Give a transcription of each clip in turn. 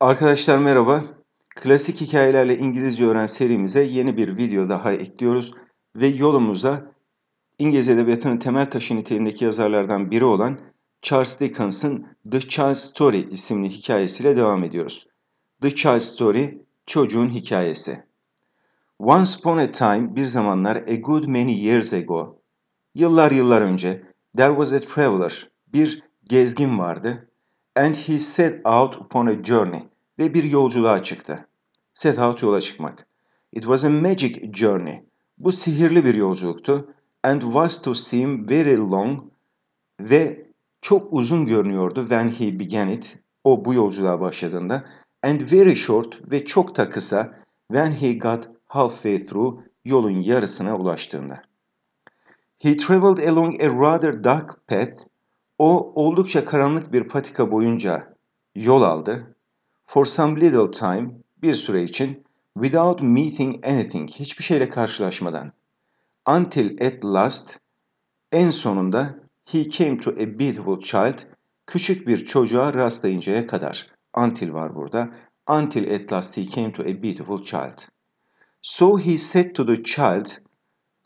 Arkadaşlar merhaba. Klasik hikayelerle İngilizce öğren serimize yeni bir video daha ekliyoruz ve yolumuza İngiliz edebiyatının temel taşı niteliğindeki yazarlardan biri olan Charles Dickens'ın The Child Story isimli hikayesiyle devam ediyoruz. The Child Story, Çocuğun Hikayesi. Once upon a time, bir zamanlar a good many years ago, yıllar yıllar önce, there was a traveler, bir gezgin vardı And he set out upon a journey. Ve bir yolculuğa çıktı. Set out yola çıkmak. It was a magic journey. Bu sihirli bir yolculuktu. And was to seem very long. Ve çok uzun görünüyordu when he began it. O bu yolculuğa başladığında. And very short ve çok da kısa when he got halfway through yolun yarısına ulaştığında. He traveled along a rather dark path o oldukça karanlık bir patika boyunca yol aldı. For some little time, bir süre için, without meeting anything, hiçbir şeyle karşılaşmadan. Until at last, en sonunda he came to a beautiful child, küçük bir çocuğa rastlayıncaya kadar. Until var burada. Until at last he came to a beautiful child. So he said to the child,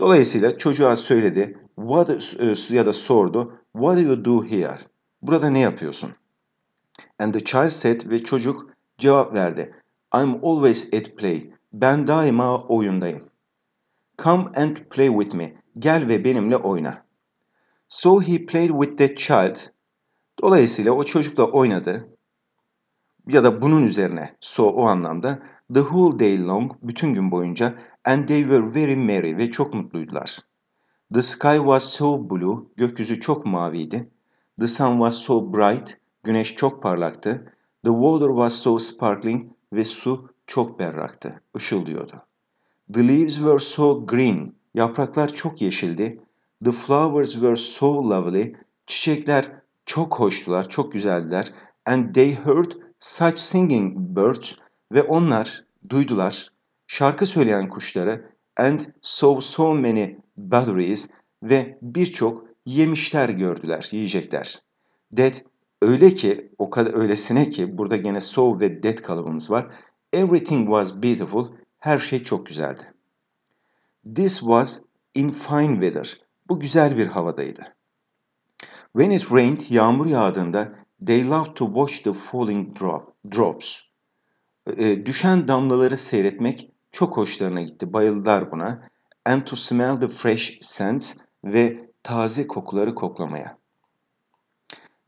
dolayısıyla çocuğa söyledi, what ya da sordu, What do you do here? Burada ne yapıyorsun? And the child said ve çocuk cevap verdi. I'm always at play. Ben daima oyundayım. Come and play with me. Gel ve benimle oyna. So he played with the child. Dolayısıyla o çocukla oynadı. Ya da bunun üzerine so o anlamda the whole day long bütün gün boyunca and they were very merry ve çok mutluydular. The sky was so blue, gökyüzü çok maviydi. The sun was so bright, güneş çok parlaktı. The water was so sparkling ve su çok berraktı, ışıldıyordu. The leaves were so green, yapraklar çok yeşildi. The flowers were so lovely, çiçekler çok hoştular, çok güzeldiler. And they heard such singing birds ve onlar duydular şarkı söyleyen kuşları and saw so many batteries ve birçok yemişler gördüler, yiyecekler. That öyle ki, o kadar öylesine ki burada gene so ve that kalıbımız var. Everything was beautiful. Her şey çok güzeldi. This was in fine weather. Bu güzel bir havadaydı. When it rained, yağmur yağdığında they loved to watch the falling drop, drops. E, düşen damlaları seyretmek çok hoşlarına gitti. Bayıldılar buna and to smell the fresh scents ve taze kokuları koklamaya.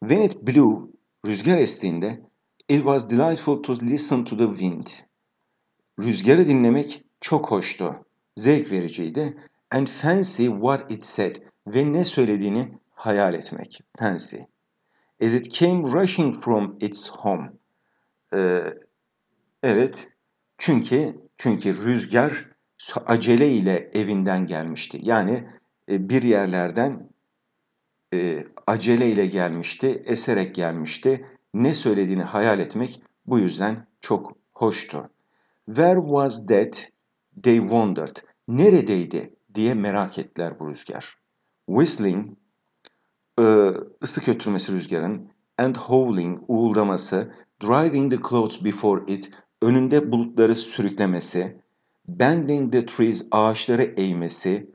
When it blew, rüzgar estiğinde, it was delightful to listen to the wind. Rüzgarı dinlemek çok hoştu, zevk vericiydi. And fancy what it said ve ne söylediğini hayal etmek, fancy. As it came rushing from its home. Ee, evet, çünkü çünkü rüzgar acele ile evinden gelmişti. Yani e, bir yerlerden e, acele ile gelmişti, eserek gelmişti. Ne söylediğini hayal etmek bu yüzden çok hoştu. Where was that? They wondered. Neredeydi diye merak ettiler bu rüzgar. Whistling, e, ıslık ötürmesi rüzgarın and howling, uğuldaması, driving the clouds before it, önünde bulutları sürüklemesi, bending the trees ağaçları eğmesi,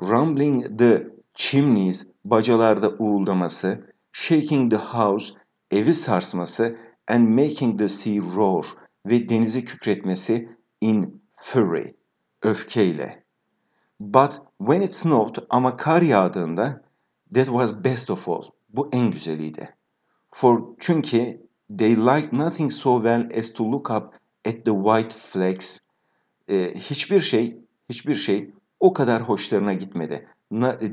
rumbling the chimneys bacalarda uğuldaması, shaking the house evi sarsması and making the sea roar ve denizi kükretmesi in fury öfkeyle. But when it snowed ama kar yağdığında that was best of all. Bu en güzeliydi. For çünkü they liked nothing so well as to look up at the white flakes e, hiçbir şey, hiçbir şey o kadar hoşlarına gitmedi. Na, e,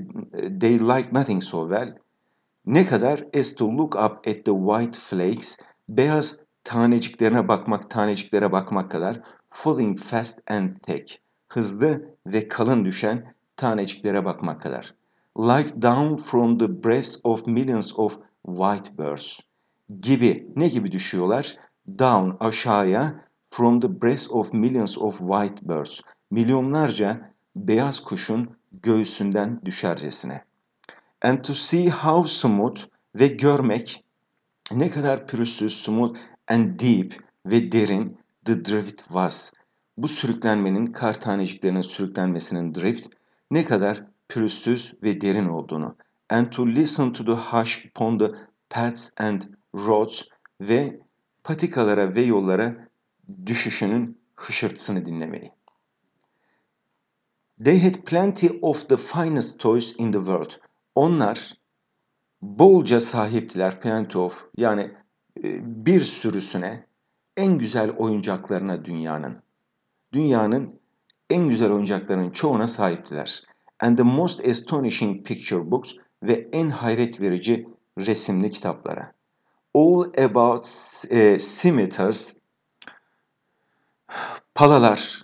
they like nothing so well. Ne kadar as to look up at the white flakes, beyaz taneciklerine bakmak, taneciklere bakmak kadar falling fast and thick, hızlı ve kalın düşen taneciklere bakmak kadar. Like down from the breast of millions of white birds gibi ne gibi düşüyorlar? Down aşağıya From the breast of millions of white birds. Milyonlarca beyaz kuşun göğsünden düşercesine. And to see how smooth ve görmek ne kadar pürüzsüz, smooth and deep ve derin the drift was. Bu sürüklenmenin kar taneciklerinin sürüklenmesinin drift ne kadar pürüzsüz ve derin olduğunu. And to listen to the hush upon the paths and roads ve patikalara ve yollara düşüşünün hışırtısını dinlemeyi. They had plenty of the finest toys in the world. Onlar bolca sahiptiler plenty of yani e, bir sürüsüne en güzel oyuncaklarına dünyanın. Dünyanın en güzel oyuncaklarının çoğuna sahiptiler. And the most astonishing picture books ve en hayret verici resimli kitaplara. All about uh, scimitars Palalar,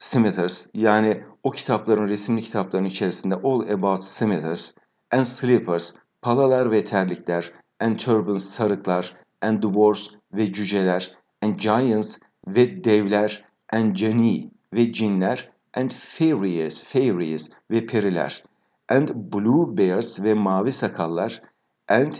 Smithers yani o kitapların resimli kitapların içerisinde All About Smithers and Sleepers, Palalar ve Terlikler, and Turbans Sarıklar, and dwarves ve Cüceler, and Giants ve Devler, and Genie ve Cinler, and Fairies, Fairies ve Periler, and Blue Bears ve Mavi Sakallar, and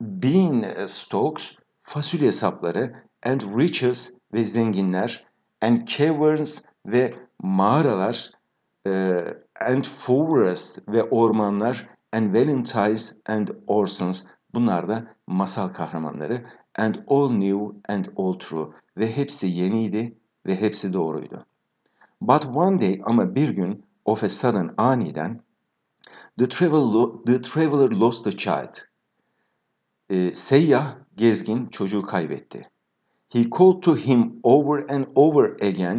Bean Stalks, fasulye sapları, and Riches ve Zenginler, and caverns ve mağaralar e, and forest ve ormanlar and valentines and orsons bunlar da masal kahramanları and all new and all true ve hepsi yeniydi ve hepsi doğruydu. But one day ama bir gün of a sudden aniden the traveler, the traveler lost the child. E, seyyah gezgin çocuğu kaybetti. He called to him over and over again.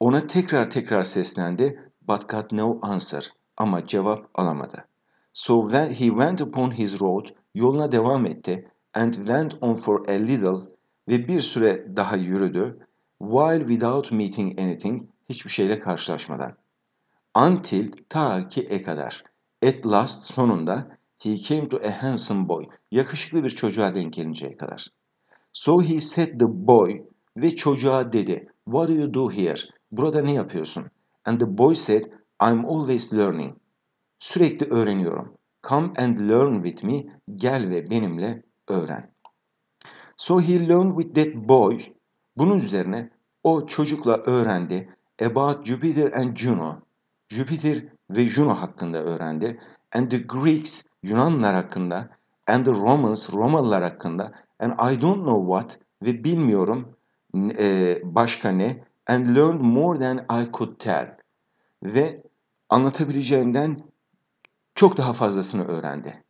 Ona tekrar tekrar seslendi. But got no answer. Ama cevap alamadı. So when he went upon his road, yoluna devam etti and went on for a little ve bir süre daha yürüdü. While without meeting anything, hiçbir şeyle karşılaşmadan. Until ta ki e kadar. At last sonunda he came to a handsome boy. Yakışıklı bir çocuğa denk gelinceye kadar. So he said the boy ve çocuğa dedi. What do you do here? Burada ne yapıyorsun? And the boy said, I'm always learning. Sürekli öğreniyorum. Come and learn with me. Gel ve benimle öğren. So he learned with that boy. Bunun üzerine o çocukla öğrendi. About Jupiter and Juno. Jüpiter ve Juno hakkında öğrendi. And the Greeks Yunanlar hakkında and the Romans Romalılar hakkında and I don't know what ve bilmiyorum e, başka ne and learned more than I could tell ve anlatabileceğimden çok daha fazlasını öğrendi.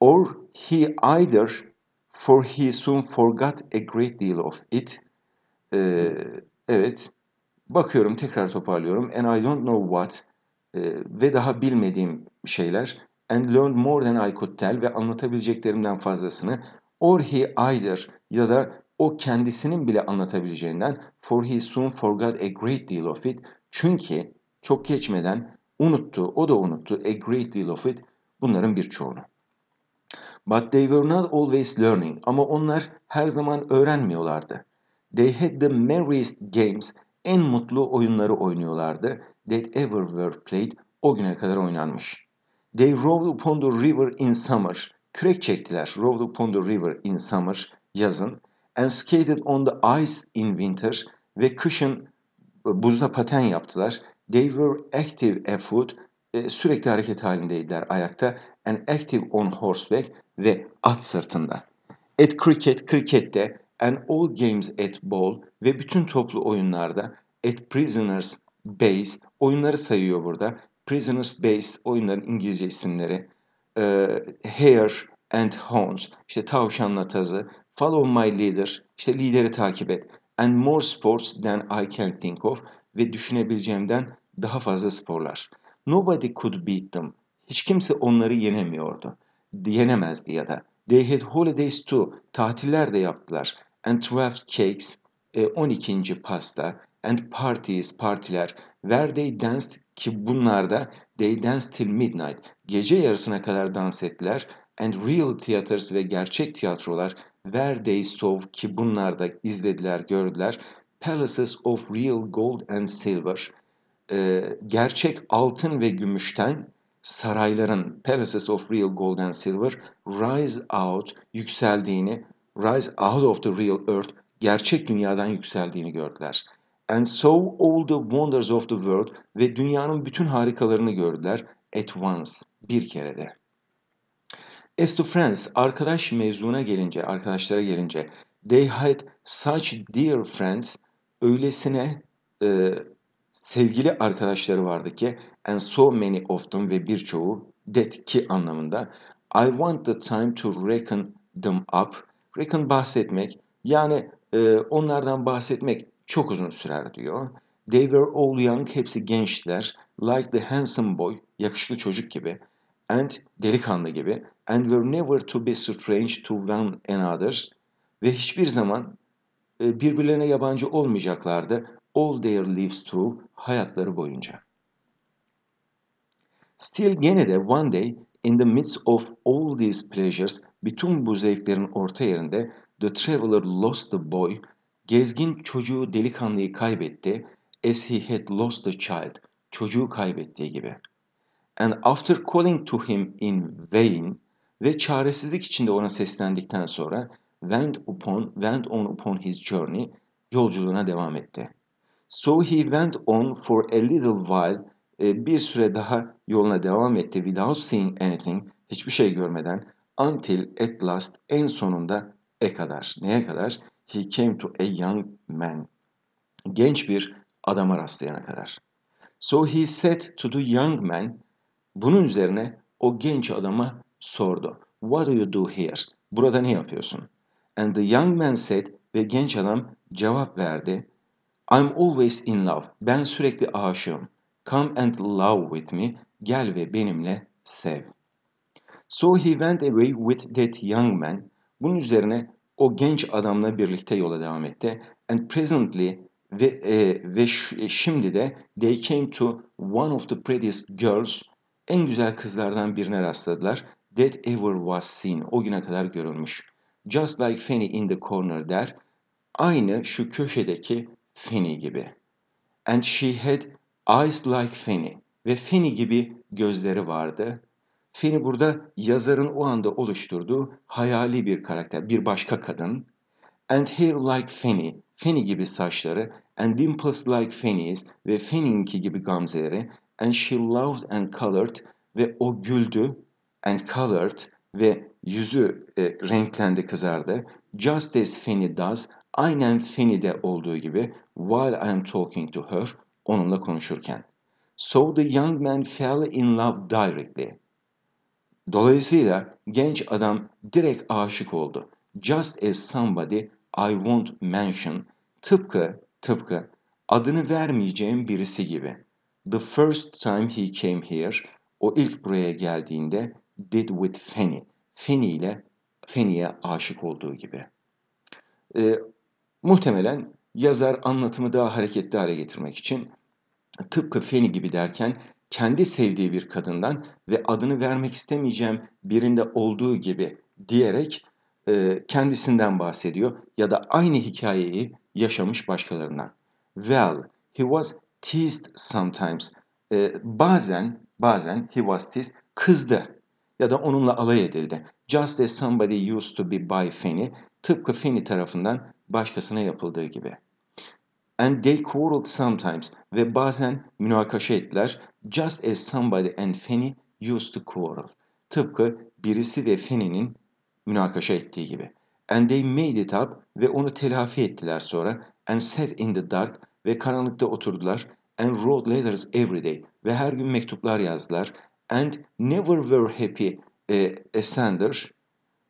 Or he either for he soon forgot a great deal of it. Ee, evet. Bakıyorum tekrar toparlıyorum. And I don't know what ee, ve daha bilmediğim şeyler. And learned more than I could tell ve anlatabileceklerimden fazlasını Or he either ya da o kendisinin bile anlatabileceğinden for he soon forgot a great deal of it çünkü çok geçmeden unuttu, o da unuttu a great deal of it bunların birçoğunu. But they were not always learning ama onlar her zaman öğrenmiyorlardı. They had the merriest games en mutlu oyunları oynuyorlardı that ever were played o güne kadar oynanmış. They rowed upon the river in summer Kürek çektiler. Rowed upon the river in summer, yazın. And skated on the ice in winter ve kışın e, buzda paten yaptılar. They were active afoot, e, sürekli hareket halindeydiler ayakta. And active on horseback ve at sırtında. At cricket, krikette. And all games at ball ve bütün toplu oyunlarda. At prisoners base, oyunları sayıyor burada. Prisoners base, oyunların İngilizce isimleri e, Hair and Horns, işte tavşanla tazı, Follow My Leader, işte lideri takip et, and more sports than I can think of ve düşünebileceğimden daha fazla sporlar. Nobody could beat them. Hiç kimse onları yenemiyordu. Yenemezdi ya da. They had holidays too. Tatiller de yaptılar. And twelve cakes, 12. pasta. And parties, partiler. Where they danced, ki bunlar da They Danced Till Midnight, gece yarısına kadar dans ettiler. And Real Theaters ve gerçek tiyatrolar Where They Saw ki bunlar da izlediler, gördüler. Palaces of Real Gold and Silver, e, gerçek altın ve gümüşten sarayların Palaces of Real Gold and Silver rise out yükseldiğini, rise out of the real earth gerçek dünyadan yükseldiğini gördüler. And saw all the wonders of the world ve dünyanın bütün harikalarını gördüler at once, bir kerede. As to friends, arkadaş mezuna gelince, arkadaşlara gelince, they had such dear friends, öylesine e, sevgili arkadaşları vardı ki, and so many of them ve birçoğu, that ki anlamında, I want the time to reckon them up, reckon bahsetmek, yani e, onlardan bahsetmek, çok uzun sürer diyor. They were all young, hepsi gençler. Like the handsome boy, yakışıklı çocuk gibi. And, delikanlı gibi. And were never to be strange to one another. Ve hiçbir zaman e, birbirlerine yabancı olmayacaklardı. All their lives through, hayatları boyunca. Still gene de one day in the midst of all these pleasures, bütün bu zevklerin orta yerinde the traveler lost the boy, Gezgin çocuğu delikanlıyı kaybetti as he had lost the child. Çocuğu kaybettiği gibi. And after calling to him in vain ve çaresizlik içinde ona seslendikten sonra went upon, went on upon his journey yolculuğuna devam etti. So he went on for a little while e, bir süre daha yoluna devam etti without seeing anything hiçbir şey görmeden until at last en sonunda e kadar neye kadar he came to a young man. Genç bir adama rastlayana kadar. So he said to the young man, bunun üzerine o genç adama sordu. What do you do here? Burada ne yapıyorsun? And the young man said ve genç adam cevap verdi. I'm always in love. Ben sürekli aşığım. Come and love with me. Gel ve benimle sev. So he went away with that young man. Bunun üzerine o genç adamla birlikte yola devam etti. And presently ve, e, ve e, şimdi de they came to one of the prettiest girls en güzel kızlardan birine rastladılar that ever was seen o güne kadar görülmüş. Just like Fanny in the corner der aynı şu köşedeki Fanny gibi. And she had eyes like Fanny ve Fanny gibi gözleri vardı. Feni burada yazarın o anda oluşturduğu hayali bir karakter, bir başka kadın. And hair like Feni, Feni gibi saçları, and dimples like Fenis ve Fanny'inki gibi gamzeleri, and she loved and colored ve o güldü, and colored ve yüzü e, renklendi kızardı. Just as Feni does, aynen Feni de olduğu gibi, while I'm talking to her, onunla konuşurken. So the young man fell in love directly. Dolayısıyla genç adam direkt aşık oldu. Just as somebody I won't mention tıpkı tıpkı adını vermeyeceğim birisi gibi. The first time he came here o ilk buraya geldiğinde did with Fanny. Fanny ile Fanny'e aşık olduğu gibi. E, muhtemelen yazar anlatımı daha hareketli hale getirmek için tıpkı Fanny gibi derken kendi sevdiği bir kadından ve adını vermek istemeyeceğim birinde olduğu gibi diyerek e, kendisinden bahsediyor ya da aynı hikayeyi yaşamış başkalarından. Well, he was teased sometimes. E, bazen, bazen he was teased, kızdı ya da onunla alay edildi. Just as somebody used to be by Fanny, tıpkı Fanny tarafından başkasına yapıldığı gibi. And they quarreled sometimes. Ve bazen münakaşa ettiler. Just as somebody and Fanny used to quarrel. Tıpkı birisi ve Fanny'nin münakaşa ettiği gibi. And they made it up ve onu telafi ettiler sonra. And sat in the dark ve karanlıkta oturdular. And wrote letters every day ve her gün mektuplar yazdılar. And never were happy e, sender.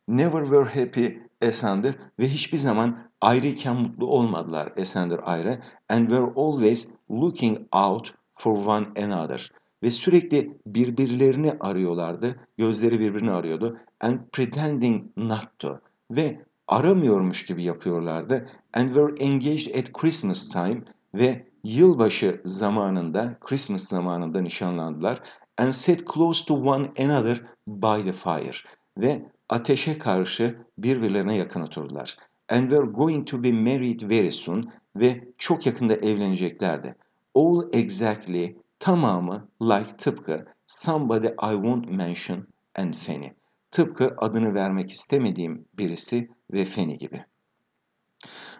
Never were happy Esander ve hiçbir zaman ayrıyken mutlu olmadılar Esander ayrı and were always looking out for one another ve sürekli birbirlerini arıyorlardı. Gözleri birbirini arıyordu. And pretending not to ve aramıyormuş gibi yapıyorlardı. And were engaged at Christmas time ve yılbaşı zamanında, Christmas zamanında nişanlandılar. And sat close to one another by the fire. Ve ateşe karşı birbirlerine yakın oturdular. And were going to be married very soon ve çok yakında evleneceklerdi. All exactly tamamı like tıpkı somebody I won't mention and Fanny. Tıpkı adını vermek istemediğim birisi ve Fanny gibi.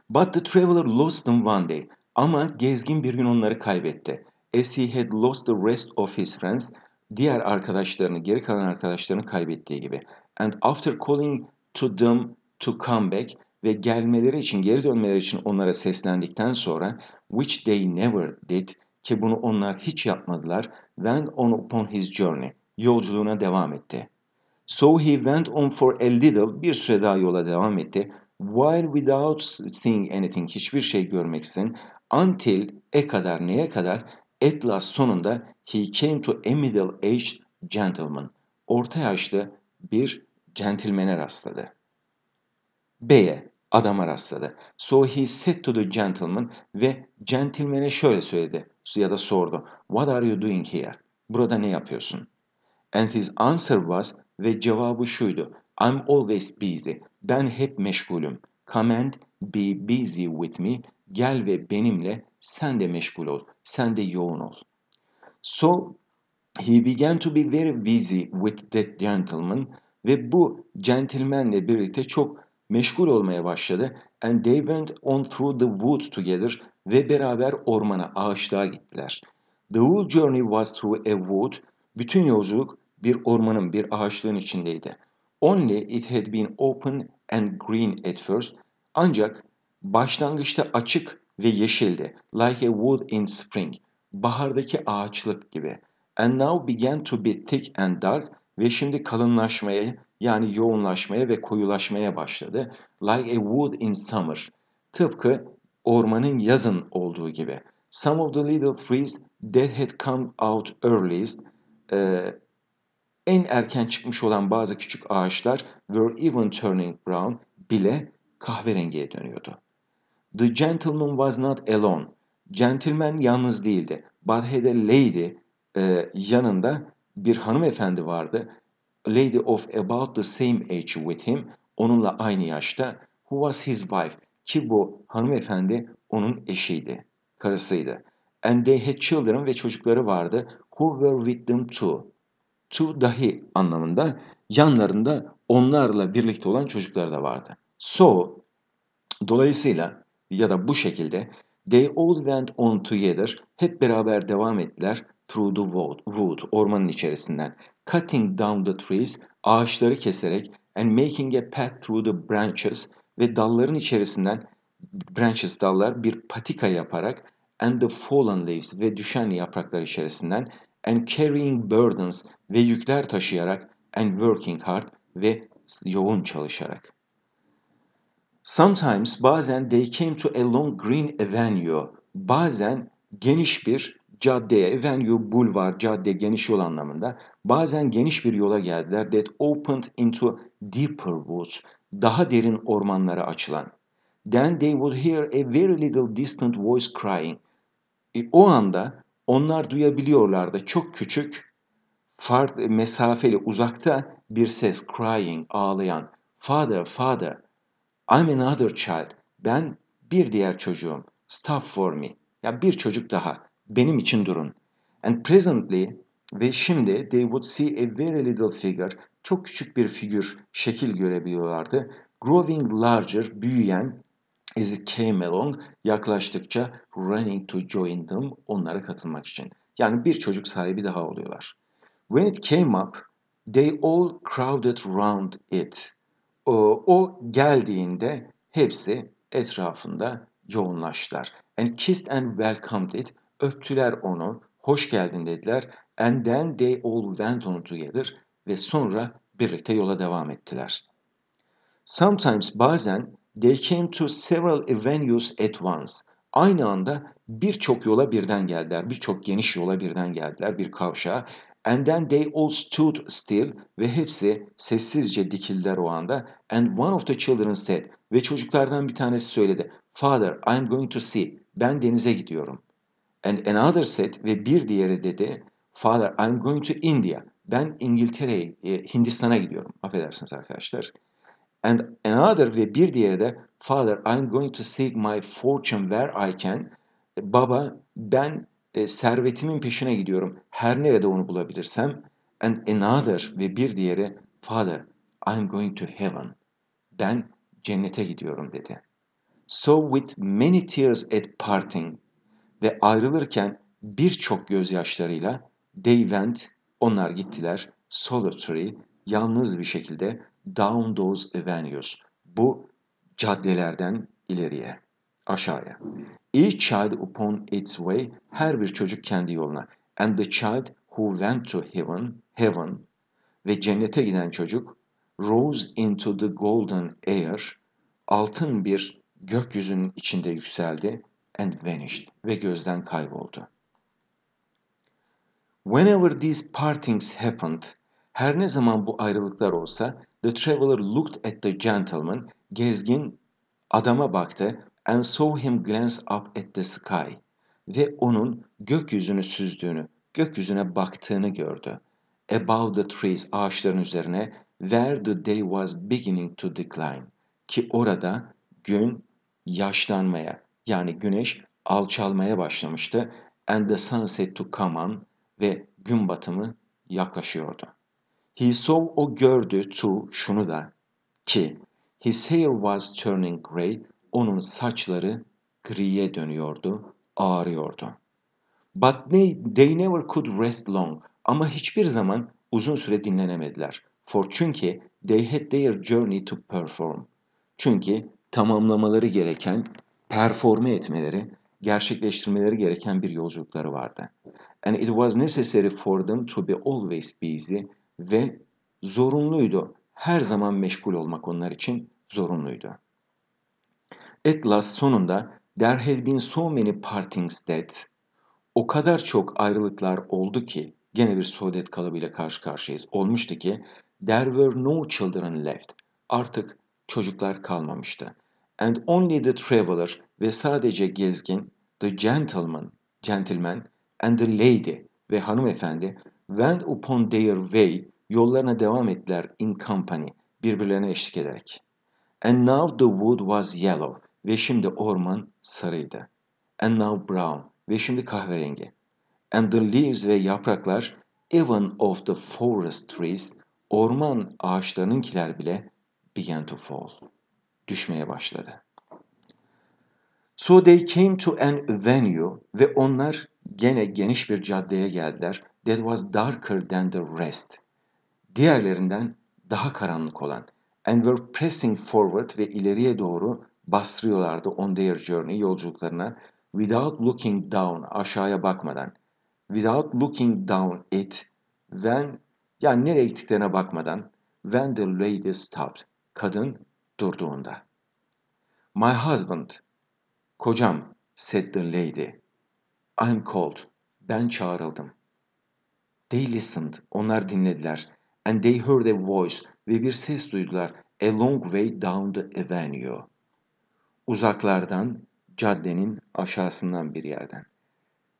But the traveler lost them one day. Ama gezgin bir gün onları kaybetti. As he had lost the rest of his friends, diğer arkadaşlarını, geri kalan arkadaşlarını kaybettiği gibi and after calling to them to come back ve gelmeleri için, geri dönmeleri için onlara seslendikten sonra which they never did ki bunu onlar hiç yapmadılar went on upon his journey yolculuğuna devam etti. So he went on for a little bir süre daha yola devam etti. While without seeing anything hiçbir şey görmeksin until e kadar neye kadar at last sonunda he came to a middle aged gentleman orta yaşlı bir centilmene rastladı. B'ye, adama rastladı. So he said to the gentleman ve gentlemane şöyle söyledi ya da sordu. What are you doing here? Burada ne yapıyorsun? And his answer was ve cevabı şuydu. I'm always busy. Ben hep meşgulüm. Come and be busy with me. Gel ve benimle sen de meşgul ol. Sen de yoğun ol. So he began to be very busy with that gentleman ve bu centilmenle birlikte çok meşgul olmaya başladı. And they went on through the woods together ve beraber ormana, ağaçlığa gittiler. The whole journey was through a wood. Bütün yolculuk bir ormanın, bir ağaçlığın içindeydi. Only it had been open and green at first. Ancak başlangıçta açık ve yeşildi. Like a wood in spring. Bahardaki ağaçlık gibi. And now began to be thick and dark ve şimdi kalınlaşmaya yani yoğunlaşmaya ve koyulaşmaya başladı. Like a wood in summer. Tıpkı ormanın yazın olduğu gibi. Some of the little trees that had come out earliest, e, en erken çıkmış olan bazı küçük ağaçlar were even turning brown bile kahverengiye dönüyordu. The gentleman was not alone. Gentleman yalnız değildi. But had a lady e, yanında bir hanımefendi vardı. lady of about the same age with him. Onunla aynı yaşta. Who was his wife? Ki bu hanımefendi onun eşiydi. Karısıydı. And they had children ve çocukları vardı. Who were with them too? To dahi anlamında yanlarında onlarla birlikte olan çocuklar da vardı. So, dolayısıyla ya da bu şekilde They all went on together. Hep beraber devam ettiler through the wood, ormanın içerisinden. Cutting down the trees, ağaçları keserek and making a path through the branches ve dalların içerisinden branches dallar bir patika yaparak and the fallen leaves ve düşen yapraklar içerisinden and carrying burdens ve yükler taşıyarak and working hard ve yoğun çalışarak. Sometimes bazen they came to a long green avenue. Bazen geniş bir Cadde, avenue, bulvar, cadde geniş yol anlamında bazen geniş bir yola geldiler that opened into deeper woods, daha derin ormanlara açılan. Then they would hear a very little distant voice crying. E, o anda onlar duyabiliyorlardı çok küçük, fark, e, mesafeli, uzakta bir ses crying, ağlayan. Father, father, I'm another child. Ben bir diğer çocuğum. Stop for me. Ya bir çocuk daha benim için durun. And presently ve şimdi they would see a very little figure, çok küçük bir figür, şekil görebiliyorlardı. Growing larger, büyüyen, as it came along, yaklaştıkça running to join them, onlara katılmak için. Yani bir çocuk sahibi daha oluyorlar. When it came up, they all crowded round it. O, o geldiğinde hepsi etrafında yoğunlaştılar. And kissed and welcomed it, Öptüler onu, hoş geldin dediler. And then they all went on together ve sonra birlikte yola devam ettiler. Sometimes bazen they came to several venues at once. Aynı anda birçok yola birden geldiler. Birçok geniş yola birden geldiler. Bir kavşağa. And then they all stood still ve hepsi sessizce dikildiler o anda. And one of the children said ve çocuklardan bir tanesi söyledi. Father, I'm going to sea. Ben denize gidiyorum. And another said ve bir diğeri dedi Father I'm going to India. Ben İngiltere'ye, e, Hindistan'a gidiyorum. Affedersiniz arkadaşlar. And another ve bir diğeri de Father I'm going to seek my fortune where I can. Baba ben e, servetimin peşine gidiyorum. Her nerede onu bulabilirsem. And another ve bir diğeri Father I'm going to heaven. Ben cennete gidiyorum dedi. So with many tears at parting ve ayrılırken birçok gözyaşlarıyla they went, onlar gittiler, solitary, yalnız bir şekilde down those avenues, bu caddelerden ileriye, aşağıya. Each child upon its way, her bir çocuk kendi yoluna. And the child who went to heaven, heaven ve cennete giden çocuk rose into the golden air, altın bir gökyüzünün içinde yükseldi and vanished ve gözden kayboldu. Whenever these partings happened, her ne zaman bu ayrılıklar olsa, the traveler looked at the gentleman, gezgin adama baktı and saw him glance up at the sky ve onun gökyüzünü süzdüğünü, gökyüzüne baktığını gördü. Above the trees, ağaçların üzerine, where the day was beginning to decline ki orada gün yaşlanmaya, yani güneş alçalmaya başlamıştı. And the sunset to come on ve gün batımı yaklaşıyordu. He saw o gördü to şunu da ki his hair was turning gray onun saçları griye dönüyordu, ağrıyordu. But they never could rest long ama hiçbir zaman uzun süre dinlenemediler. For çünkü they had their journey to perform. Çünkü tamamlamaları gereken performe etmeleri, gerçekleştirmeleri gereken bir yolculukları vardı. And it was necessary for them to be always busy ve zorunluydu. Her zaman meşgul olmak onlar için zorunluydu. At last sonunda there had been so many partings that o kadar çok ayrılıklar oldu ki gene bir Sovyet kalıbıyla karşı karşıyayız. Olmuştu ki there were no children left. Artık çocuklar kalmamıştı and only the traveler ve sadece gezgin, the gentleman, gentleman and the lady ve hanımefendi went upon their way yollarına devam ettiler in company birbirlerine eşlik ederek. And now the wood was yellow ve şimdi orman sarıydı. And now brown ve şimdi kahverengi. And the leaves ve yapraklar even of the forest trees orman ağaçlarınınkiler bile began to fall düşmeye başladı. So they came to an venue ve onlar gene geniş bir caddeye geldiler. That was darker than the rest. Diğerlerinden daha karanlık olan. And were pressing forward ve ileriye doğru bastırıyorlardı on their journey yolculuklarına. Without looking down aşağıya bakmadan. Without looking down it when yani nereye gittiklerine bakmadan when the lady stopped. Kadın durduğunda. My husband, kocam, said the lady. I'm called, ben çağrıldım. They listened, onlar dinlediler. And they heard a voice, ve bir ses duydular. A long way down the avenue. Uzaklardan, caddenin aşağısından bir yerden.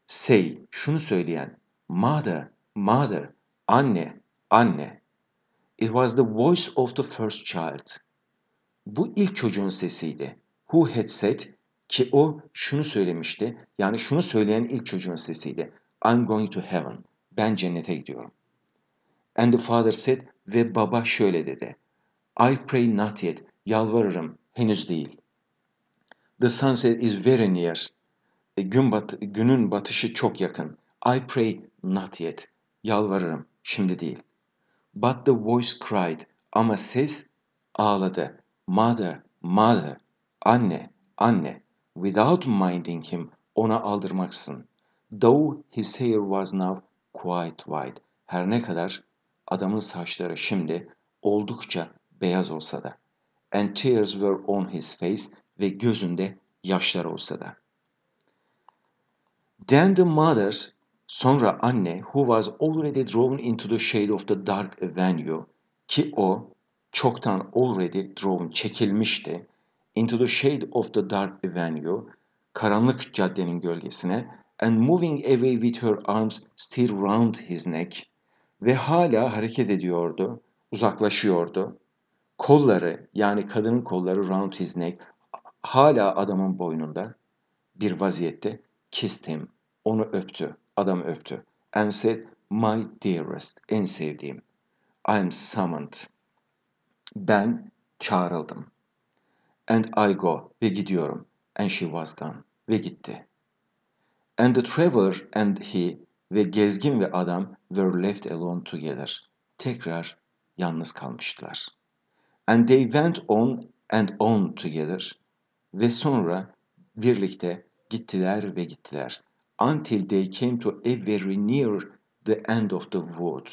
Say, şunu söyleyen, mother, mother, anne, anne. It was the voice of the first child. Bu ilk çocuğun sesiydi. Who had said ki o şunu söylemişti. Yani şunu söyleyen ilk çocuğun sesiydi. I'm going to heaven. Ben cennete gidiyorum. And the father said ve baba şöyle dedi. I pray not yet. Yalvarırım. Henüz değil. The sunset is very near. E, gün bat günün batışı çok yakın. I pray not yet. Yalvarırım. Şimdi değil. But the voice cried. Ama ses ağladı mother, mother, anne, anne, without minding him, ona aldırmaksın. Though his hair was now quite white. Her ne kadar adamın saçları şimdi oldukça beyaz olsa da. And tears were on his face ve gözünde yaşlar olsa da. Then the mother, sonra anne, who was already drawn into the shade of the dark avenue, ki o çoktan already drawn çekilmişti. Into the shade of the dark avenue, karanlık caddenin gölgesine and moving away with her arms still round his neck ve hala hareket ediyordu, uzaklaşıyordu. Kolları yani kadının kolları round his neck hala adamın boynunda bir vaziyette kissed him. Onu öptü, adam öptü. And said, my dearest, en sevdiğim. I'm summoned. Ben çağrıldım. And I go ve gidiyorum. And she was gone ve gitti. And the traveler and he ve gezgin ve adam were left alone together. Tekrar yalnız kalmıştılar. And they went on and on together. Ve sonra birlikte gittiler ve gittiler. Until they came to a very near the end of the wood.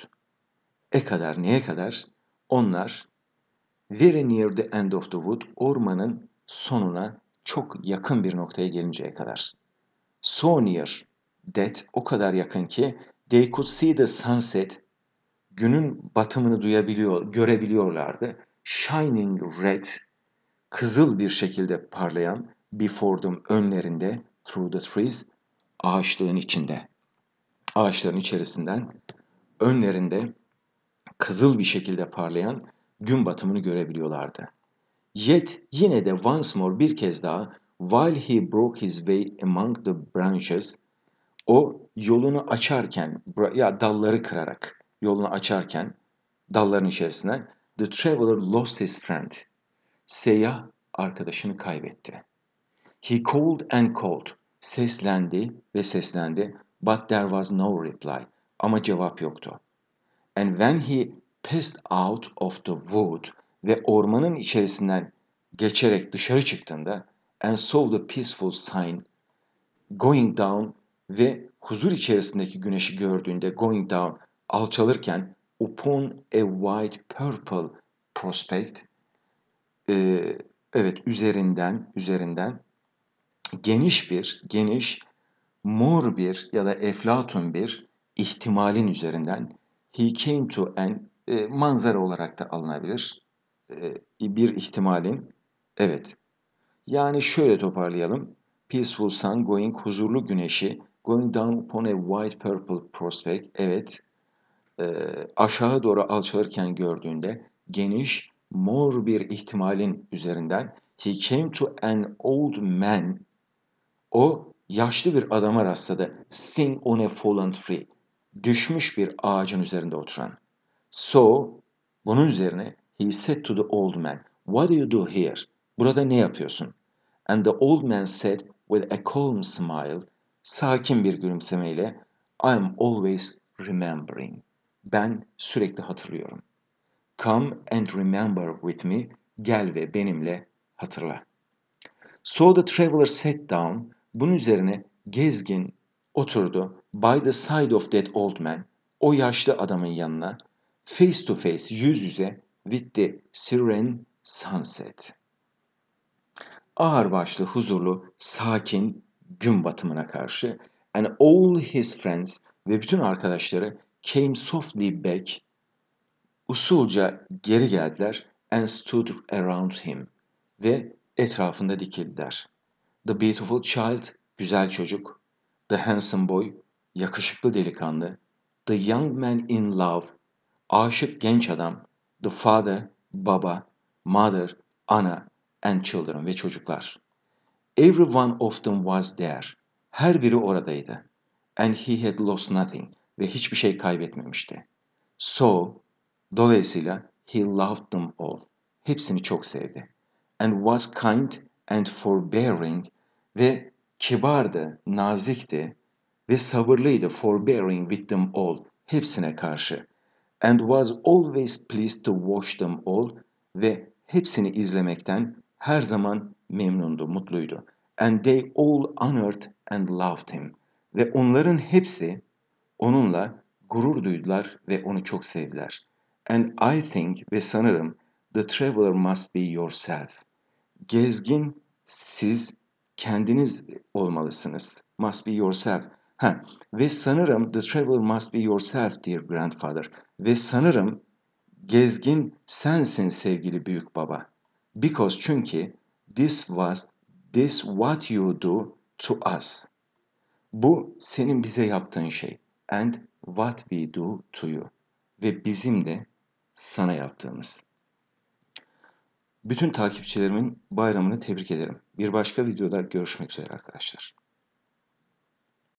E kadar neye kadar? Onlar Very near the end of the wood. Ormanın sonuna çok yakın bir noktaya gelinceye kadar. So near that o kadar yakın ki they could see the sunset günün batımını duyabiliyor, görebiliyorlardı. Shining red kızıl bir şekilde parlayan before them önlerinde through the trees ağaçların içinde. Ağaçların içerisinden önlerinde kızıl bir şekilde parlayan gün batımını görebiliyorlardı. Yet yine de once more bir kez daha while he broke his way among the branches o yolunu açarken ya dalları kırarak yolunu açarken dalların içerisinden the traveler lost his friend. Seyyah arkadaşını kaybetti. He called and called. Seslendi ve seslendi. But there was no reply. Ama cevap yoktu. And when he passed out of the wood ve ormanın içerisinden geçerek dışarı çıktığında and saw the peaceful sign going down ve huzur içerisindeki güneşi gördüğünde going down alçalırken upon a wide purple prospect e, evet üzerinden üzerinden geniş bir geniş mor bir ya da eflatun bir ihtimalin üzerinden he came to an e, manzara olarak da alınabilir. E, bir ihtimalin evet. Yani şöyle toparlayalım. Peaceful Sun Going huzurlu güneşi Going down upon a white purple prospect evet e, aşağı doğru alçalırken gördüğünde geniş mor bir ihtimalin üzerinden he came to an old man o yaşlı bir adama rastladı. Sitting on a fallen tree düşmüş bir ağacın üzerinde oturan. So, bunun üzerine he said to the old man, What do you do here? Burada ne yapıyorsun? And the old man said with a calm smile, sakin bir gülümsemeyle, I am always remembering. Ben sürekli hatırlıyorum. Come and remember with me. Gel ve benimle hatırla. So the traveler sat down. Bunun üzerine gezgin oturdu by the side of that old man. O yaşlı adamın yanına face to face, yüz yüze with the serene sunset. Ağır başlı, huzurlu, sakin gün batımına karşı and all his friends ve bütün arkadaşları came softly back, usulca geri geldiler and stood around him ve etrafında dikildiler. The beautiful child, güzel çocuk, the handsome boy, yakışıklı delikanlı, the young man in love, Aşık genç adam, the father, baba, mother, ana and children ve çocuklar. Every one of them was there. Her biri oradaydı. And he had lost nothing ve hiçbir şey kaybetmemişti. So, dolayısıyla he loved them all. Hepsini çok sevdi. And was kind and forbearing ve kibardı, nazikti ve sabırlıydı forbearing with them all. Hepsine karşı and was always pleased to watch them all ve hepsini izlemekten her zaman memnundu, mutluydu. And they all honored and loved him. Ve onların hepsi onunla gurur duydular ve onu çok sevdiler. And I think ve sanırım the traveler must be yourself. Gezgin siz kendiniz olmalısınız. Must be yourself. Ha. Ve sanırım The Traveler Must Be Yourself Dear Grandfather. Ve sanırım gezgin sensin sevgili büyük baba. Because çünkü this was this what you do to us. Bu senin bize yaptığın şey. And what we do to you. Ve bizim de sana yaptığımız. Bütün takipçilerimin bayramını tebrik ederim. Bir başka videoda görüşmek üzere arkadaşlar.